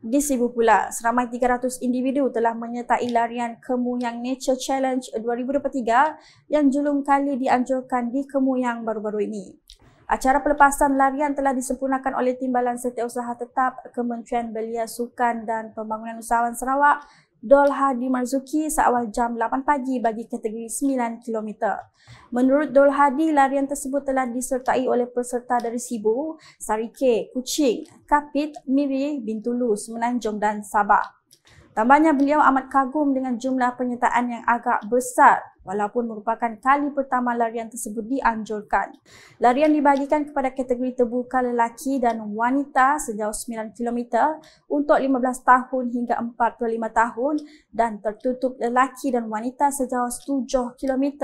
di Sibu pula, seramai 300 individu telah menyertai larian Kemuyang Nature Challenge 2023 yang julung kali dianjurkan di Kemuyang baru-baru ini. Acara pelepasan larian telah disempurnakan oleh Timbalan Setiausaha Tetap Kementerian Belia Sukan dan Pembangunan Usahawan Sarawak Dol Hadi Marzuki seawal jam 8 pagi bagi kategori 9 km. Menurut Dol Hadi, larian tersebut telah disertai oleh peserta dari Sibu, Sarike, Kuching, Kapit, Miri, Bintulu, Semenanjung dan Sabah. Tambahnya beliau amat kagum dengan jumlah penyertaan yang agak besar walaupun merupakan kali pertama larian tersebut dianjurkan. Larian dibagikan kepada kategori terbuka lelaki dan wanita sejauh 9 km untuk 15 tahun hingga 45 tahun dan tertutup lelaki dan wanita sejauh 7 km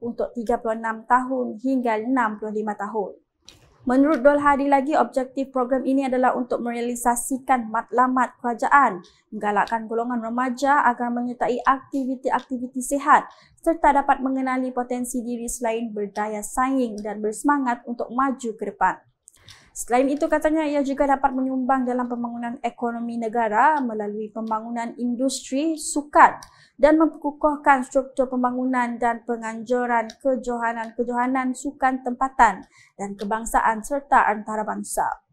untuk 36 tahun hingga 65 tahun. Menurut Dolhari lagi, objektif program ini adalah untuk merealisasikan matlamat kerajaan, menggalakkan golongan remaja agar menyertai aktiviti-aktiviti sihat serta dapat mengenali potensi diri selain berdaya saing dan bersemangat untuk maju ke depan. Selain itu katanya ia juga dapat menyumbang dalam pembangunan ekonomi negara melalui pembangunan industri sukat dan memperkukuhkan struktur pembangunan dan penganjuran kejohanan-kejohanan sukan tempatan dan kebangsaan serta antarabangsa.